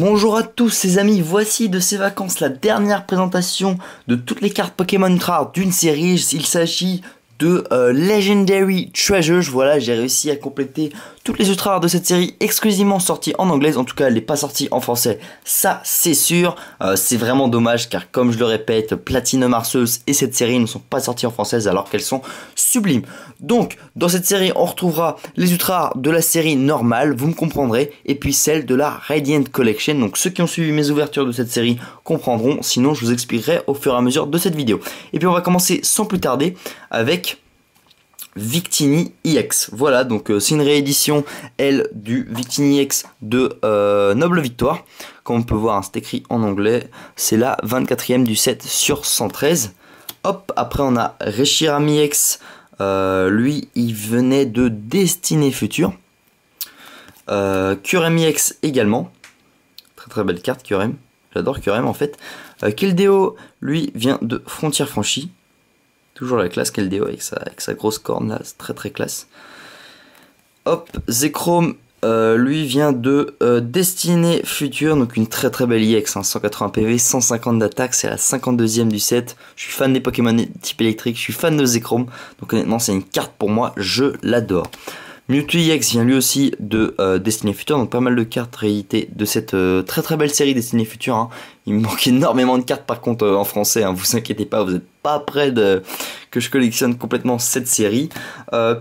Bonjour à tous les amis, voici de ces vacances la dernière présentation de toutes les cartes Pokémon Tra d'une série. Il s'agit de euh, Legendary Treasures. Voilà, j'ai réussi à compléter toutes les ultras de cette série exclusivement sorties en anglais. En tout cas, elle n'est pas sortie en français, ça c'est sûr. Euh, c'est vraiment dommage car comme je le répète, Platinum Arceus et cette série ne sont pas sorties en française alors qu'elles sont sublimes. Donc, dans cette série, on retrouvera les ultras de la série normale, vous me comprendrez, et puis celle de la Radiant Collection. Donc ceux qui ont suivi mes ouvertures de cette série comprendront, sinon je vous expliquerai au fur et à mesure de cette vidéo. Et puis on va commencer sans plus tarder avec Victini IX. E voilà, donc euh, c'est une réédition, elle, du Victini e X de euh, Noble Victoire. Comme on peut voir, hein, c'est écrit en anglais. C'est la 24e du 7 sur 113. Hop, après on a Reshiram EX euh, lui, il venait de Destinée Future. Euh, IX e également. Très très belle carte, Kurem. J'adore Kurem en fait. Kildeo, lui, vient de Frontières Franchies. Toujours la classe Keldeo avec sa, avec sa grosse corne là, très très classe. Hop, Zekrom, euh, lui vient de euh, Destinée Future, donc une très très belle IX, 180 PV, 150 d'attaque, c'est la 52e du set. Je suis fan des Pokémon type électrique, je suis fan de Zekrom, donc honnêtement c'est une carte pour moi, je l'adore. Mewtwo vient lui aussi de euh, Destiny Future, donc pas mal de cartes réalité de cette euh, très très belle série Destiny Future. Hein. Il me manque énormément de cartes par contre euh, en français, hein. vous inquiétez pas, vous n'êtes pas près de que je collectionne complètement cette série.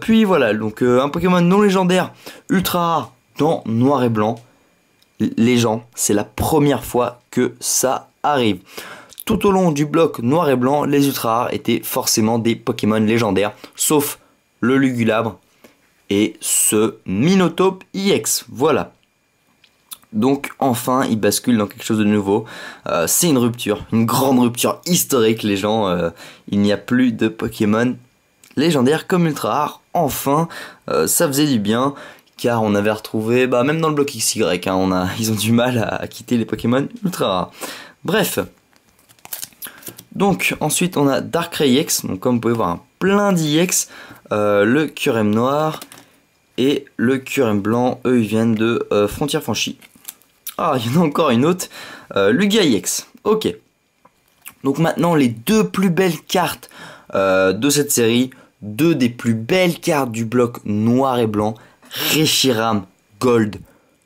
puis voilà, donc un Pokémon non légendaire, ultra rare, dans noir et blanc. les gens, c'est la première fois que ça arrive. Tout au long du bloc noir et blanc, les ultra rares étaient forcément des Pokémon légendaires, sauf le Lugulabre et ce Minotope IX. Voilà. Donc enfin, il bascule dans quelque chose de nouveau. Euh, c'est une rupture, une grande rupture historique, les gens. Euh, il n'y a plus de Pokémon légendaires comme ultra rare. Enfin, euh, ça faisait du bien. Car on avait retrouvé, bah, même dans le bloc XY, hein, on a, ils ont du mal à, quitter les Pokémon ultra rares. Bref. Donc ensuite on a Ray X, donc comme vous pouvez voir, plein d'IX, le Curem noir, et le QRM blanc, eux, ils viennent de Frontière euh, Frontières Franchies. Ah, il y en a encore une autre. Euh, Lugia Ok. Donc maintenant, les deux plus belles cartes euh, de cette série. Deux des plus belles cartes du bloc noir et blanc. Reshiram Gold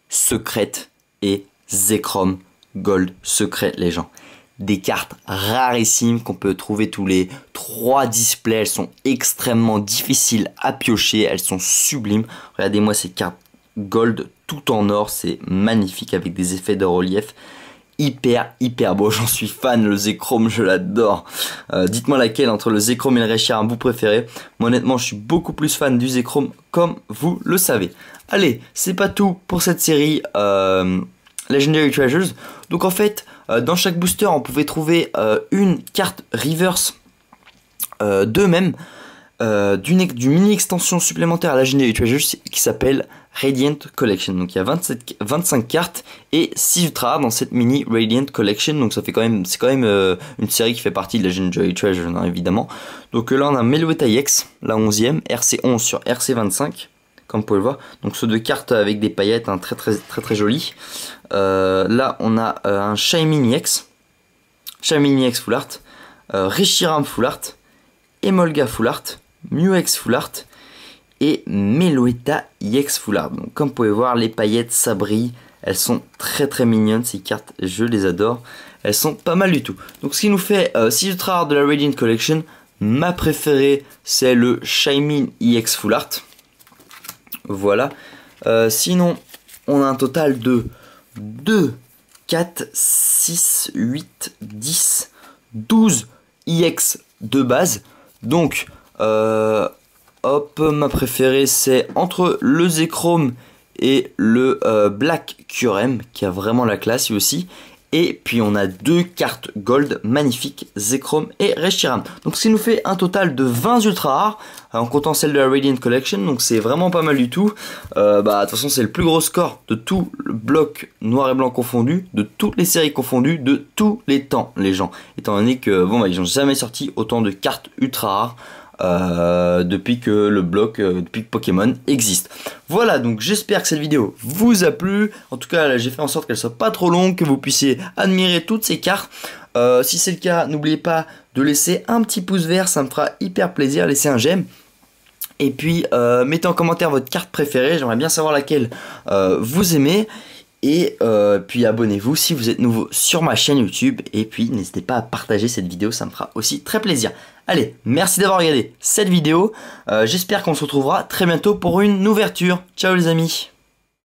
Secrète et Zekrom Gold Secret les gens des cartes rarissimes qu'on peut trouver tous les trois displays. Elles sont extrêmement difficiles à piocher, elles sont sublimes. Regardez-moi ces cartes gold tout en or, c'est magnifique avec des effets de relief hyper hyper beau, j'en suis fan, le Zéchrome, je l'adore. Euh, dites-moi laquelle entre le Zéchrome et le Rechar, vous préférez. Moi honnêtement je suis beaucoup plus fan du Zéchrome, comme vous le savez. Allez, c'est pas tout pour cette série euh, Legendary Treasures. Donc en fait, euh, dans chaque booster, on pouvait trouver euh, une carte reverse euh, d'eux-mêmes. d'une mini extension supplémentaire à la Treasure qui s'appelle Radiant Collection. Donc il y a 27, 25 cartes et 6 ultra dans cette mini Radiant Collection. Donc ça fait quand même, c'est quand même une série qui fait partie de la Joy Treasure hein, évidemment. Donc là on a Melueta X, la 11ème, RC11 sur RC25 comme vous pouvez le voir. Donc ceux de cartes avec des paillettes, hein, très très très très joli. Euh, là on a euh, un Shining X, Shining X Full Art, euh, Full Art, Emolga Full Art, Muex Full Art et Meloeta EX Full Art. Donc comme vous pouvez voir les paillettes ça brille, elles sont très très mignonnes ces cartes, je les adore. Elles sont pas mal du tout. Donc ce qui nous fait 6 euh, ultra de la Radiant Collection, ma préférée c'est le Shining EX Full Art. Voilà. Euh, sinon, on a un total de 2, 4, 6, 8, 10, 12 IX de base. Donc, euh, hop, ma préférée, c'est entre le Zechrome et le euh, Black Curem, qui a vraiment la classe lui aussi. Et puis on a deux cartes gold magnifiques, Zekrom et Reshiram. Donc ça nous fait un total de 20 ultra rares, euh, en comptant celle de la Radiant Collection, donc c'est vraiment pas mal du tout. Euh, bah, de toute façon c'est le plus gros score de tout le bloc noir et blanc confondu, de toutes les séries confondues, de tous les temps les gens. Étant donné que bon bah, ils n'ont jamais sorti autant de cartes ultra rares. Euh, depuis que le bloc, euh, depuis que Pokémon existe. Voilà, donc j'espère que cette vidéo vous a plu. En tout cas, j'ai fait en sorte qu'elle soit pas trop longue, que vous puissiez admirer toutes ces cartes. Euh, si c'est le cas, n'oubliez pas de laisser un petit pouce vert, ça me fera hyper plaisir, laissez un j'aime. Et puis, mettez en commentaire votre carte préférée, j'aimerais bien savoir laquelle vous aimez. Et euh, puis abonnez-vous si vous êtes nouveau sur ma chaîne YouTube. Et puis n'hésitez pas à partager cette vidéo, ça me fera aussi très plaisir. Allez, merci d'avoir regardé cette vidéo. Euh, j'espère qu'on se retrouvera très bientôt pour une ouverture. Ciao les amis